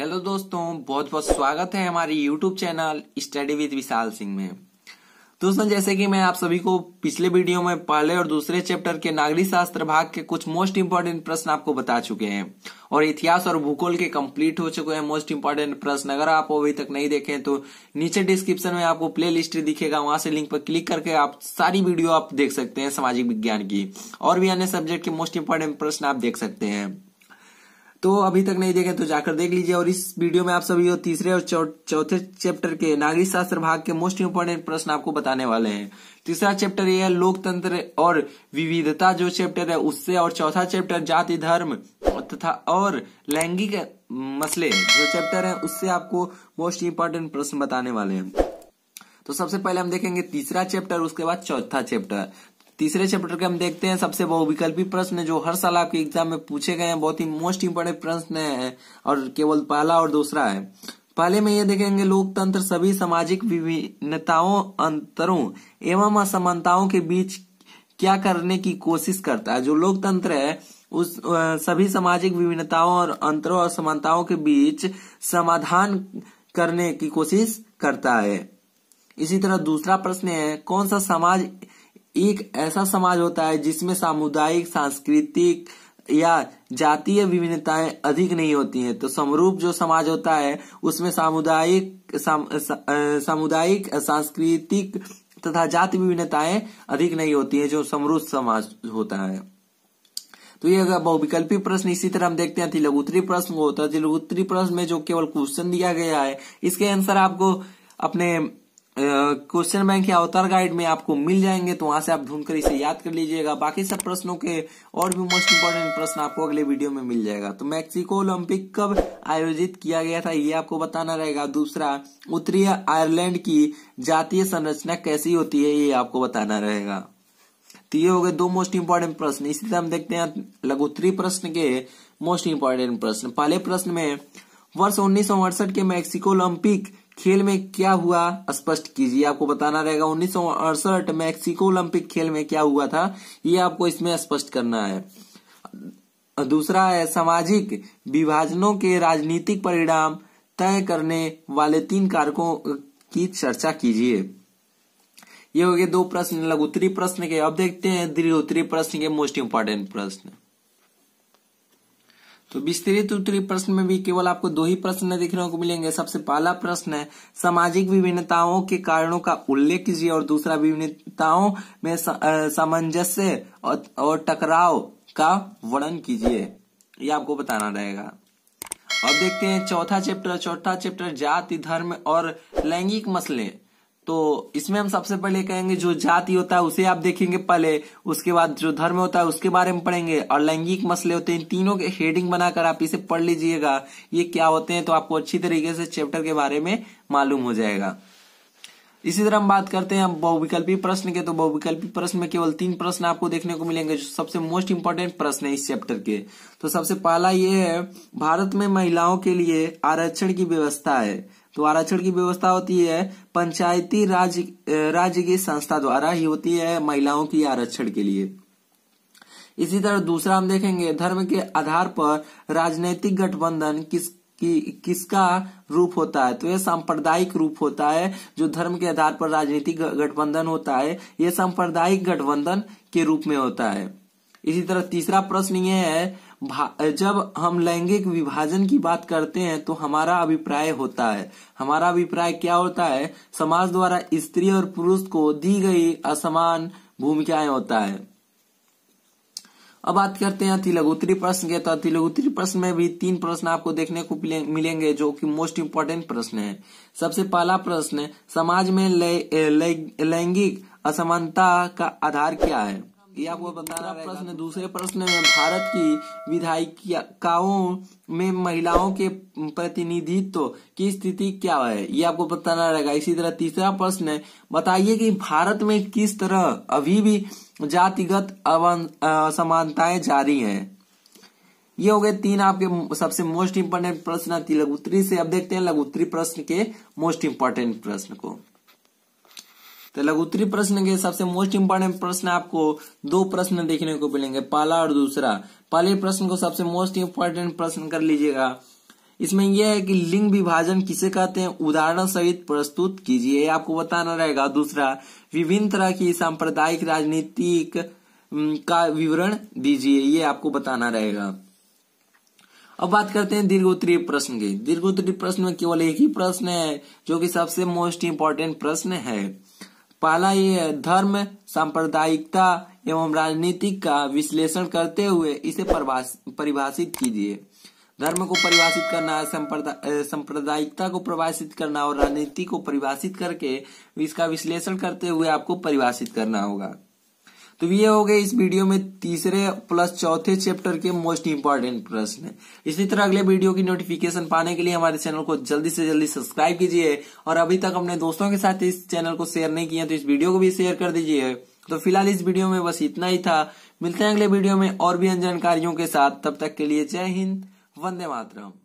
hello दोस्तों बहुत बहुत स्वागत है हमारे YouTube channel study with Vishal Singh में दोस्तों जैसे कि मैं आप सभी को पिछले वीडियो में पहले और दूसरे चैप्टर के नागरिक शास्त्र भाग के कुछ मोस्ट इम्पोर्टेंट प्रश्न आपको बता चुके हैं और इतिहास और भूगोल के कंप्लीट हो चुके हैं मोस्ट इम्पोर्टेंट प्रश्न अगर आप अभी तक नहीं देखें तो नीचे डिस्क्रिप्शन में आपको प्ले लिस्ट दिखेगा वहां से लिंक पर क्लिक करके आप सारी वीडियो आप देख सकते हैं सामाजिक विज्ञान की और भी अन्य सब्जेक्ट के मोस्ट इम्पोर्टेंट प्रश्न आप देख सकते हैं तो अभी तक नहीं देखे तो जाकर देख लीजिए और इस वीडियो में आप सभी और तीसरे और चौथे चैप्टर के नागरिक शास्त्र भाग के मोस्ट इम्पोर्टेंट प्रश्न आपको बताने वाले हैं तीसरा चैप्टर ये है लोकतंत्र और विविधता जो चैप्टर है उससे और चौथा चैप्टर जाति धर्म तथा और लैंगिक मसले जो चैप्टर है उससे आपको मोस्ट इम्पोर्टेंट प्रश्न बताने वाले हैं तो सबसे पहले हम देखेंगे तीसरा चैप्टर उसके बाद चौथा चैप्टर तीसरे चैप्टर के हम देखते हैं सबसे बहुविकल्पी प्रश्न जो हर साल आपके एग्जाम में पूछे गए हैं बहुत ही मोस्ट इम्पोर्टेंट प्रश्न है और केवल पहला और दूसरा है पहले में ये देखेंगे लोकतंत्र सभी सामाजिक विभिन्नताओं अंतरों एवं असमानताओं के बीच क्या करने की कोशिश करता है जो लोकतंत्र है उस सभी सामाजिक विभिन्नताओं और अंतरों और समानताओं के बीच समाधान करने की कोशिश करता है इसी तरह दूसरा प्रश्न है कौन सा समाज एक ऐसा समाज होता है जिसमें सामुदायिक सांस्कृतिक या जातीय विभिन्नताएं अधिक नहीं होती हैं तो समरूप जो समाज होता है उसमें सामुदायिक सा, सामुदायिक सांस्कृतिक तथा जाति विभिन्नताएं अधिक नहीं होती है जो समरूप समाज होता है तो ये अगर बहुविकल्पी प्रश्न इसी तरह हम देखते हैं तिलगोत्री प्रश्न होता है तिलगोत्री प्रश्न में जो केवल क्वेश्चन दिया गया है इसके आंसर आपको अपने क्वेश्चन बैंक या अवतार गाइड में आपको मिल जाएंगे तो वहां से आप ढूंढकर इसे याद कर लीजिएगा बाकी सब प्रश्नों के और भी मोस्ट इंपोर्टेंट प्रश्न आपको अगले वीडियो में मिल जाएगा तो मैक्सिको ओलंपिक कब आयोजित किया गया था ये आपको बताना रहेगा दूसरा उत्तरी आयरलैंड की जातीय संरचना कैसी होती है ये आपको बताना रहेगा तो ये हो गए दो मोस्ट इम्पोर्टेंट प्रश्न इसी तरह हम देखते हैं लघुत्तरी प्रश्न के मोस्ट इम्पोर्टेंट प्रश्न पहले प्रश्न में वर्ष उन्नीस के मैक्सिको ओलंपिक खेल में क्या हुआ स्पष्ट कीजिए आपको बताना रहेगा उन्नीस मैक्सिको ओलंपिक खेल में क्या हुआ था ये आपको इसमें स्पष्ट करना है दूसरा है सामाजिक विभाजनों के राजनीतिक परिणाम तय करने वाले तीन कारकों की चर्चा कीजिए ये हो गए दो प्रश्न उत्तरी प्रश्न के अब देखते हैं दीर्घोत्तरी प्रश्न के मोस्ट इंपोर्टेंट प्रश्न तो विस्तृत उत्तरी प्रश्न में भी केवल आपको दो ही प्रश्न देखने को मिलेंगे सबसे पहला प्रश्न है सामाजिक विभिन्नताओं के कारणों का उल्लेख कीजिए और दूसरा विभिन्नताओं में सामंजस्य और टकराव का वर्णन कीजिए ये आपको बताना रहेगा अब देखते हैं चौथा चैप्टर चौथा चैप्टर जाति धर्म और लैंगिक मसले तो इसमें हम सबसे पहले कहेंगे जो जाति होता है उसे आप देखेंगे पहले उसके बाद जो धर्म होता है उसके बारे में पढ़ेंगे और लैंगिक मसले होते हैं तीनों के हेडिंग बनाकर आप इसे पढ़ लीजिएगा ये क्या होते हैं तो आपको अच्छी तरीके से चैप्टर के बारे में मालूम हो जाएगा इसी तरह हम बात करते हैं बहुविकल्पी प्रश्न के तो बहुविकल्पी प्रश्न में केवल तीन प्रश्न आपको देखने को मिलेंगे जो सबसे मोस्ट इम्पोर्टेंट प्रश्न है इस चैप्टर के तो सबसे पहला ये है भारत में महिलाओं के लिए आरक्षण की व्यवस्था है तो आरक्षण की व्यवस्था होती है पंचायती राज राज्य की संस्था द्वारा ही होती है महिलाओं की आरक्षण के लिए इसी तरह दूसरा हम देखेंगे धर्म के आधार पर राजनीतिक गठबंधन किस कि किसका रूप होता है तो यह सांप्रदायिक रूप होता है जो धर्म के आधार पर राजनीतिक गठबंधन होता है यह सांप्रदायिक गठबंधन के रूप में होता है इसी तरह तीसरा प्रश्न यह है जब हम लैंगिक विभाजन की बात करते हैं तो हमारा अभिप्राय होता है हमारा अभिप्राय क्या होता है समाज द्वारा स्त्री और पुरुष को दी गई असमान भूमिकाएं होता है अब बात करते हैं अतिलघुत्री प्रश्न के तो अतिलघुत्री प्रश्न में भी तीन प्रश्न आपको देखने को मिलेंगे जो कि मोस्ट इम्पोर्टेंट प्रश्न है सबसे पहला प्रश्न समाज में लैंगिक ले, ले, असमानता का आधार क्या है ये आपको बताना प्रश्न दूसरे प्रश्न में भारत की विधायिकाओं में महिलाओं के प्रतिनिधित्व की स्थिति क्या है ये आपको बताना रहेगा इसी तरह तीसरा प्रश्न है बताइए कि भारत में किस तरह अभी भी जातिगत समानताएं जारी हैं ये हो गए तीन आपके सबसे मोस्ट इम्पोर्टेंट प्रश्न थी लघुत्री से अब देखते हैं लघुत्री प्रश्न के मोस्ट इम्पोर्टेंट प्रश्न को तो उत्तरी प्रश्न के सबसे मोस्ट इम्पोर्टेंट प्रश्न आपको दो प्रश्न देखने को मिलेंगे पहला और दूसरा पहले प्रश्न को सबसे मोस्ट इम्पोर्टेंट प्रश्न कर लीजिएगा इसमें यह है कि लिंग विभाजन किसे कहते हैं उदाहरण सहित प्रस्तुत कीजिए आपको बताना रहेगा दूसरा विभिन्न तरह की सांप्रदायिक राजनीतिक का विवरण दीजिए ये आपको बताना रहेगा अब बात करते हैं दीर्घ उत्तरीय प्रश्न की दीर्घ उत्तरीय प्रश्न में केवल एक ही प्रश्न है जो कि सबसे मोस्ट इम्पोर्टेंट प्रश्न है पहला ये धर्म सांप्रदायिकता एवं राजनीति का विश्लेषण करते हुए इसे परिभाषित कीजिए धर्म को परिभाषित करना सांप्रदायिकता को परिभाषित करना और राजनीति को परिभाषित करके इसका विश्लेषण करते हुए आपको परिभाषित करना होगा तो ये हो गए इस वीडियो में तीसरे प्लस चौथे चैप्टर के मोस्ट इंपॉर्टेंट प्रश्न इसी तरह अगले वीडियो की नोटिफिकेशन पाने के लिए हमारे चैनल को जल्दी से जल्दी सब्सक्राइब कीजिए और अभी तक अपने दोस्तों के साथ इस चैनल को शेयर नहीं किया तो इस वीडियो को भी शेयर कर दीजिए तो फिलहाल इस वीडियो में बस इतना ही था मिलते हैं अगले वीडियो में और भी जानकारियों के साथ तब तक के लिए जय हिंद वंदे मातरम